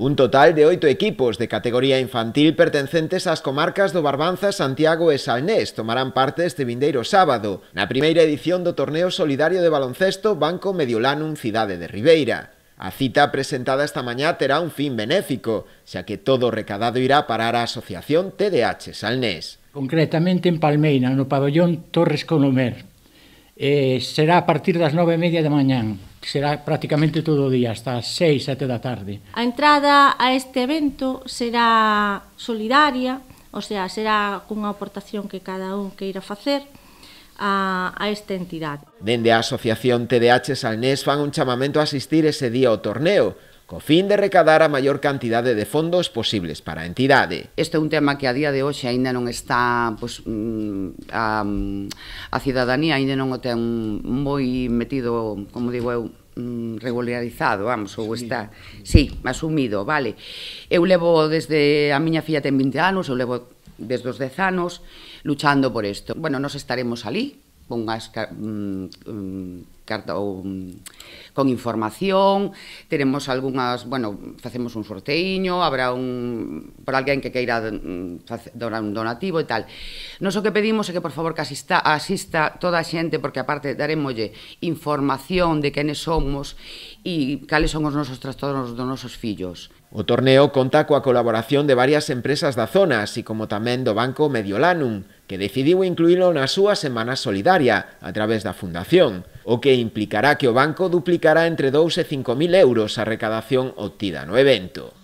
Un total de oito equipos de categoría infantil pertencentes ás comarcas do Barbanza, Santiago e Salnés tomarán parte este vindeiro sábado na primeira edición do Torneo Solidario de Baloncesto Banco Mediolanum Cidade de Ribeira. A cita presentada esta mañá terá un fin benéfico, xa que todo o recadado irá parar a asociación TDH Salnés. Concretamente en Palmeira, no pabellón Torres Colomer. Eh, será a partir das nove e media da mañán será prácticamente todo o día, hasta as seis, sete da tarde. A entrada a este evento será solidaria, o sea, será cunha aportación que cada un queira facer a, a esta entidade. Dende a Asociación TDH Salnés fan un chamamento a asistir ese día ao torneo, co fin de recadar a maior cantidade de fondos posibles para a entidade. Este é un tema que a día de hoxe aínda non está pois, a, a cidadanía aínda non o ten moi metido, como digo eu, mm, regularizado, vamos, ou está, sí, asumido, vale. Eu levo desde a miña filla ten 20 anos, eu levo desde os 10 anos luchando por isto. Bueno, nos estaremos ali, con as um, carta ou um, con información, teremos algunhas, bueno, facemos un sorteiño, habrá un por alguén que queira mm, donar un donativo e tal. Nos o que pedimos é que por favor que asista, asista toda a xente porque aparte darémolle información de quenes somos e cales son os nosos trastornos dos nosos fillos. O torneo conta coa colaboración de varias empresas da zona, así como tamén do Banco Mediolanum, que decidiu incluílo na súa Semana Solidaria a través da Fundación, o que implicará que o banco duplicará entre 2 e 5.000 euros a recadación obtida no evento.